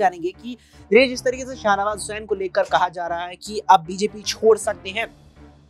जानेंगे कि जिस तरीके से शाहनवाज हुसैन को लेकर कहा जा रहा है कि अब बीजेपी छोड़ सकते हैं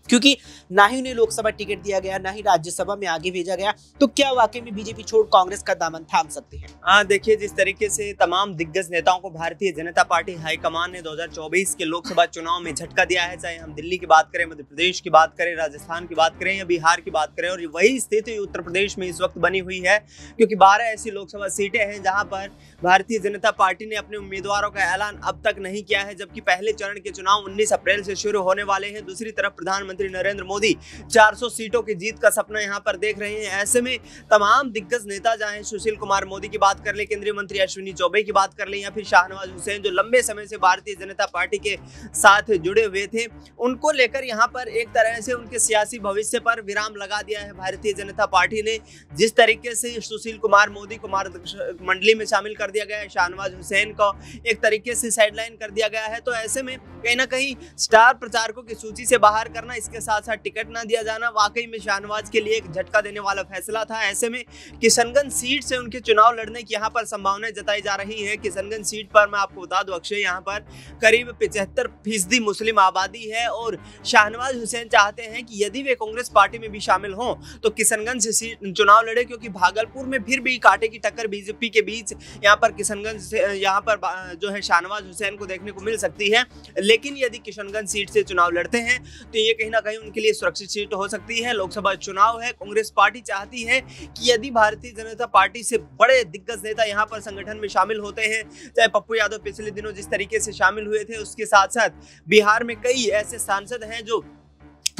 क्योंकि ना ही उन्हें लोकसभा टिकट दिया गया ना ही राज्यसभा में आगे भेजा गया तो क्या वाकई में बीजेपी छोड़ कांग्रेस का दामन थाम सकते हैं हाँ देखिए जिस तरीके से तमाम दिग्गज नेताओं को भारतीय जनता पार्टी हाईकमान ने 2024 के लोकसभा चुनाव में झटका दिया है चाहे हम दिल्ली की बात करें मध्य प्रदेश की बात करें राजस्थान की बात करें या बिहार की बात करें और वही स्थिति उत्तर प्रदेश में इस वक्त बनी हुई है क्योंकि बारह ऐसी लोकसभा सीटें हैं जहाँ पर भारतीय जनता पार्टी ने अपने उम्मीदवारों का ऐलान अब तक नहीं किया है जबकि पहले चरण के चुनाव उन्नीस अप्रैल से शुरू होने वाले हैं दूसरी तरफ प्रधानमंत्री प्रधानमंत्री नरेंद्र मोदी 400 सीटों की जीत का सपना यहाँ पर देख रहे हैं ऐसे में तमाम दिग्गज नेता जहाँ सुशील कुमार मोदी की बात कर ले केंद्रीय मंत्री अश्विनी चौबे की बात कर ले या फिर शाहनवाज हुसैन जो लंबे समय से भारतीय जनता पार्टी के साथ जुड़े हुए थे उनको लेकर यहाँ पर एक तरह से उनके सियासी भविष्य पर विराम लगा दिया है भारतीय जनता पार्टी ने जिस तरीके से सुशील कुमार मोदी को मंडली में शामिल कर दिया गया है शाहनवाज हुसैन को एक तरीके से साइडलाइन कर दिया गया है तो ऐसे में कहीं ना कहीं स्टार प्रचारकों की सूची से बाहर करना इसके साथ साथ टिकट ना दिया जाना वाकई में शाहनवाज के लिए एक झटका देने वाला फैसला था ऐसे में किशनगंज सीट से उनके चुनाव लड़ने की यहाँ पर संभावनाएं जताई जा रही है किशनगंज सीट पर मैं आपको बता दू अक्षय यहाँ पर करीब पिचहत्तर फीसदी मुस्लिम आबादी है और शाहनवाज हुसैन चाहते हैं कि यदि वे कांग्रेस पार्टी में भी शामिल हों तो किशनगंज सीट चुनाव लड़े क्योंकि भागलपुर में फिर भी कांटे की टक्कर बीजेपी के बीच यहाँ पर किशनगंज से यहाँ पर जो है शाहनवाज हुसैन को देखने को मिल सकती है लेकिन यदि किशनगंज सीट से चुनाव लड़ते हैं तो ये कहीं ना कहीं उनके लिए सुरक्षित सीट हो सकती है लोकसभा चुनाव है कांग्रेस पार्टी चाहती है कि यदि भारतीय जनता पार्टी से बड़े दिग्गज नेता यहाँ पर संगठन में शामिल होते हैं चाहे पप्पू यादव पिछले दिनों जिस तरीके से शामिल हुए थे उसके साथ साथ बिहार में कई ऐसे सांसद हैं जो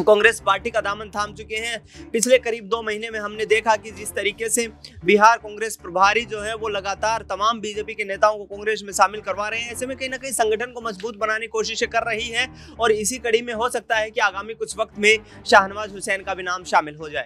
कांग्रेस पार्टी का दामन थाम चुके हैं पिछले करीब दो महीने में हमने देखा कि जिस तरीके से बिहार कांग्रेस प्रभारी जो है वो लगातार तमाम बीजेपी के नेताओं को कांग्रेस में शामिल करवा रहे हैं ऐसे में कहीं ना कहीं संगठन को मजबूत बनाने की कोशिशें कर रही है और इसी कड़ी में हो सकता है कि आगामी कुछ वक्त में शाहनवाज हुसैन का भी नाम शामिल हो जाए